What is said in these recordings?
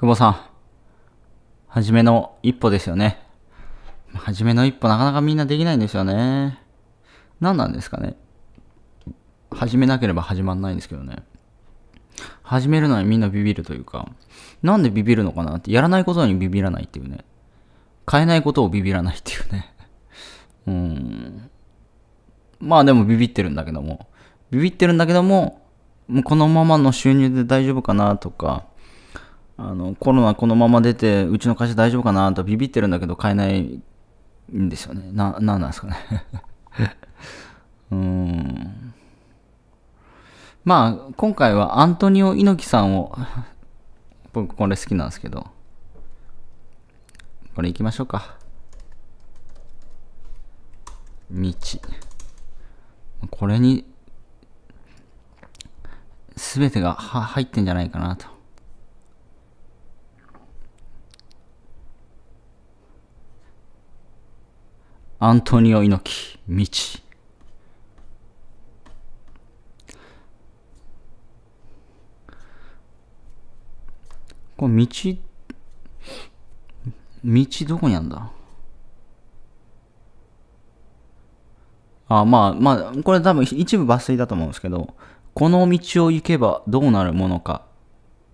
久保さん、初めの一歩ですよね。初めの一歩なかなかみんなできないんですよね。何なんですかね。始めなければ始まんないんですけどね。始めるのにみんなビビるというか、なんでビビるのかなって、やらないことにビビらないっていうね。変えないことをビビらないっていうね。うん。まあでもビビってるんだけども、ビビってるんだけども、もうこのままの収入で大丈夫かなとか、あの、コロナこのまま出て、うちの会社大丈夫かなとビビってるんだけど買えないんですよね。な、何んなんですかね うーん。まあ、今回はアントニオ猪木さんを 僕これ好きなんですけど、これ行きましょうか。道。これに、すべてが入ってんじゃないかなと。アントニオ猪木、未知。こ道、道どこにあるんだあ、まあ、まあ、これ多分一部抜粋だと思うんですけど、この道を行けばどうなるものか、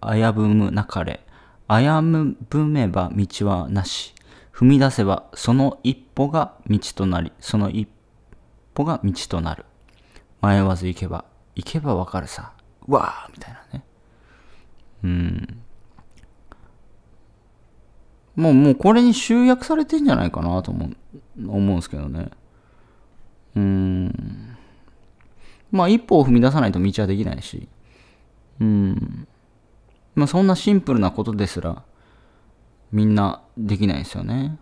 危ぶむなかれ、危ぶめば道はなし。踏み出せばその一歩が道となりその一歩が道となる迷わず行けば行けばわかるさわあみたいなねうんもうもうこれに集約されてんじゃないかなと思う思うんですけどねうんまあ一歩を踏み出さないと道はできないしうんまあそんなシンプルなことですらみんなできないですよね。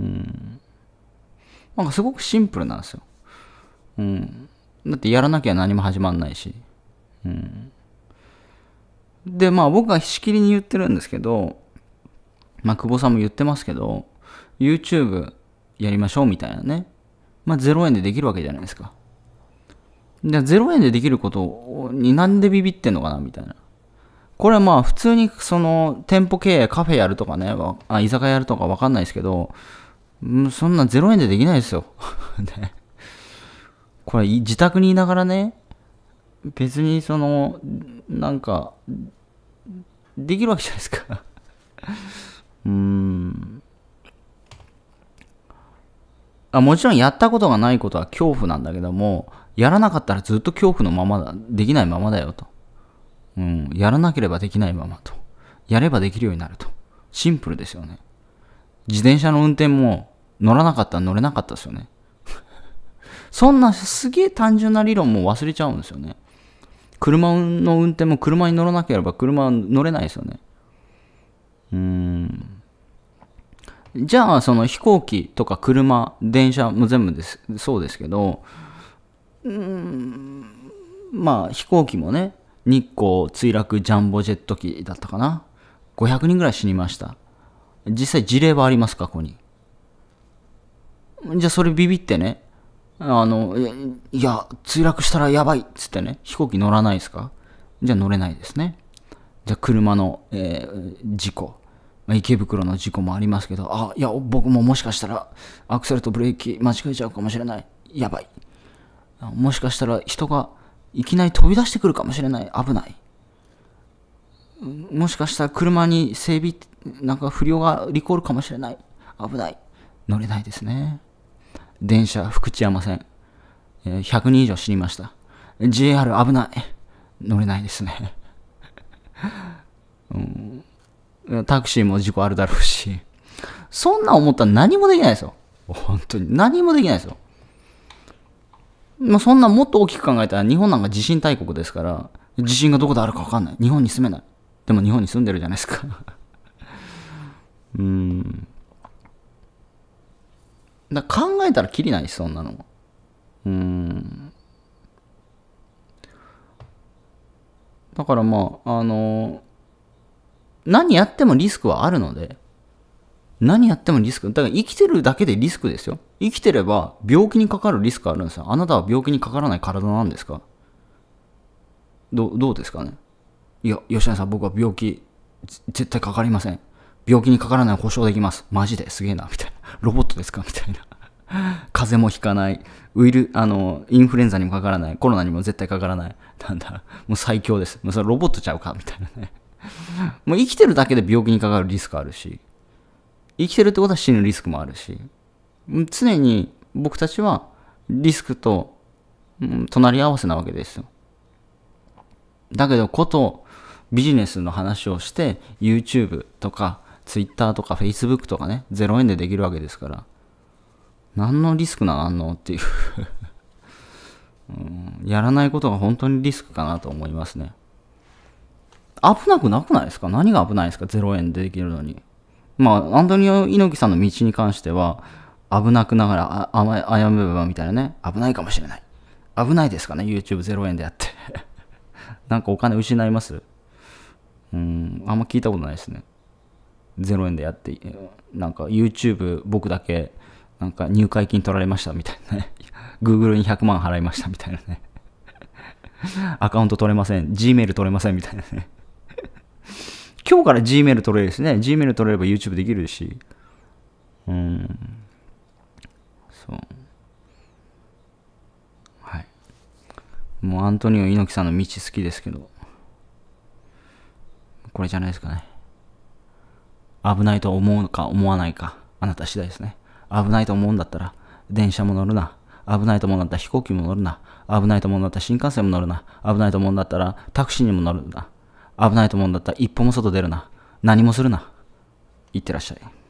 うん。なんかすごくシンプルなんですよ。うん。だってやらなきゃ何も始まんないし。うん。で、まあ僕がしきりに言ってるんですけど、まあ久保さんも言ってますけど、YouTube やりましょうみたいなね。まあ0円でできるわけじゃないですか。で0円でできることになんでビビってんのかなみたいな。これはまあ普通にその店舗経営カフェやるとかねあ居酒屋やるとか分かんないですけどそんな0円でできないですよ、ね、これ自宅にいながらね別にそのなんかできるわけじゃないですか うんあもちろんやったことがないことは恐怖なんだけどもやらなかったらずっと恐怖のままだできないままだよとうん、やらなければできないままと。やればできるようになると。シンプルですよね。自転車の運転も乗らなかったら乗れなかったですよね。そんなすげえ単純な理論も忘れちゃうんですよね。車の運転も車に乗らなければ車は乗れないですよね。うーん。じゃあ、その飛行機とか車、電車も全部です、そうですけど、うーん、まあ飛行機もね、日光墜落ジャンボジェット機だったかな500人ぐらい死にました実際事例はあります過去にじゃあそれビビってねあのいや墜落したらやばいっつってね飛行機乗らないですかじゃあ乗れないですねじゃあ車の、えー、事故池袋の事故もありますけどあいや僕ももしかしたらアクセルとブレーキ間違えちゃうかもしれないやばいもしかしたら人がいきなり飛び出してくるかもしれない。危ない。もしかしたら車に整備、なんか不良がリコールかもしれない。危ない。乗れないですね。電車、福知山線。100人以上死にました。JR 危ない。乗れないですね。うん、タクシーも事故あるだろうし。そんな思ったら何もできないですよ。本当に。何もできないですよ。まあ、そんなもっと大きく考えたら日本なんか地震大国ですから地震がどこであるか分かんない日本に住めないでも日本に住んでるじゃないですか うんだ考えたらきりないしそんなのうんだからまああの何やってもリスクはあるので何やってもリスク。だから生きてるだけでリスクですよ。生きてれば病気にかかるリスクあるんですよ。あなたは病気にかからない体なんですかどどうですかねいや、吉野さん、僕は病気、絶対かかりません。病気にかからない保証できます。マジですげえな、みたいな。ロボットですかみたいな。風邪もひかない。ウイル、あの、インフルエンザにもかからない。コロナにも絶対かからない。なんだ、もう最強です。もうそれロボットちゃうかみたいなね。もう生きてるだけで病気にかかるリスクあるし。生きてるってことは死ぬリスクもあるし、常に僕たちはリスクと、うん、隣り合わせなわけですよ。だけど、ことビジネスの話をして、YouTube とか Twitter とか Facebook とかね、0円でできるわけですから、何のリスクなんあんのっていう うん、やらないことが本当にリスクかなと思いますね。危なくなくないですか何が危ないですか ?0 円でできるのに。まあ、アントニオ猪木さんの道に関しては、危なくながらあ危ぶばみたいなね、危ないかもしれない。危ないですかね、YouTube0 円でやって。なんかお金失いますうん、あんま聞いたことないですね。0円でやって、なんか YouTube 僕だけ、なんか入会金取られましたみたいなね。Google に100万払いましたみたいなね。アカウント取れません。Gmail 取れませんみたいなね。今日から Gmail 取れるですね。Gmail 取れれば YouTube できるし。うん。そう。はい。もうアントニオ猪木さんの道好きですけど。これじゃないですかね。危ないと思うか思わないか。あなた次第ですね。危ないと思うんだったら、電車も乗るな。危ないと思うんだったら飛行機も乗るな。危ないと思うんだったら新幹線も乗るな。危ないと思うんだったらタクシーにも乗るな。危ないと思うんだったら一歩も外出るな。何もするな。行ってらっしゃい。